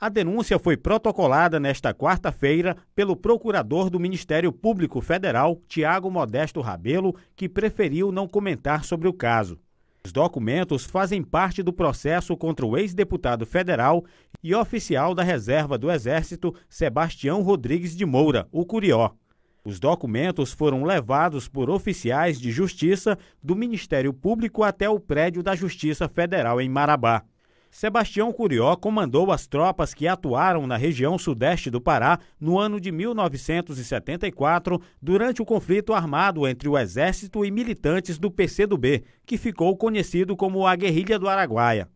A denúncia foi protocolada nesta quarta-feira pelo procurador do Ministério Público Federal, Tiago Modesto Rabelo, que preferiu não comentar sobre o caso. Os documentos fazem parte do processo contra o ex-deputado federal e oficial da Reserva do Exército, Sebastião Rodrigues de Moura, o Curió. Os documentos foram levados por oficiais de justiça do Ministério Público até o prédio da Justiça Federal em Marabá. Sebastião Curió comandou as tropas que atuaram na região sudeste do Pará no ano de 1974, durante o conflito armado entre o Exército e militantes do PCdoB, que ficou conhecido como a Guerrilha do Araguaia.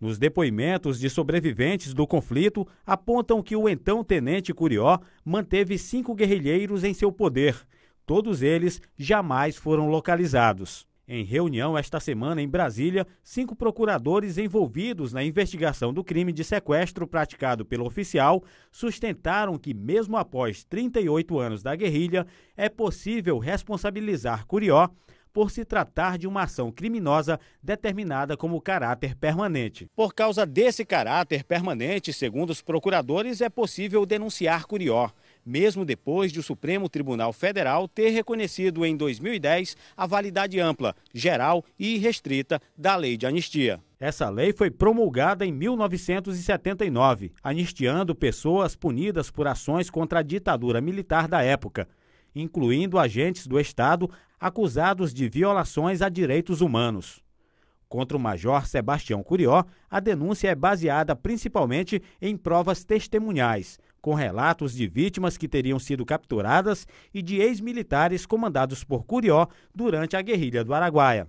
Nos depoimentos de sobreviventes do conflito, apontam que o então tenente Curió manteve cinco guerrilheiros em seu poder. Todos eles jamais foram localizados. Em reunião esta semana em Brasília, cinco procuradores envolvidos na investigação do crime de sequestro praticado pelo oficial sustentaram que, mesmo após 38 anos da guerrilha, é possível responsabilizar Curió por se tratar de uma ação criminosa determinada como caráter permanente. Por causa desse caráter permanente, segundo os procuradores, é possível denunciar Curió mesmo depois de o Supremo Tribunal Federal ter reconhecido em 2010 a validade ampla, geral e restrita da lei de anistia. Essa lei foi promulgada em 1979, anistiando pessoas punidas por ações contra a ditadura militar da época, incluindo agentes do Estado acusados de violações a direitos humanos. Contra o major Sebastião Curió, a denúncia é baseada principalmente em provas testemunhais, com relatos de vítimas que teriam sido capturadas e de ex-militares comandados por Curió durante a guerrilha do Araguaia.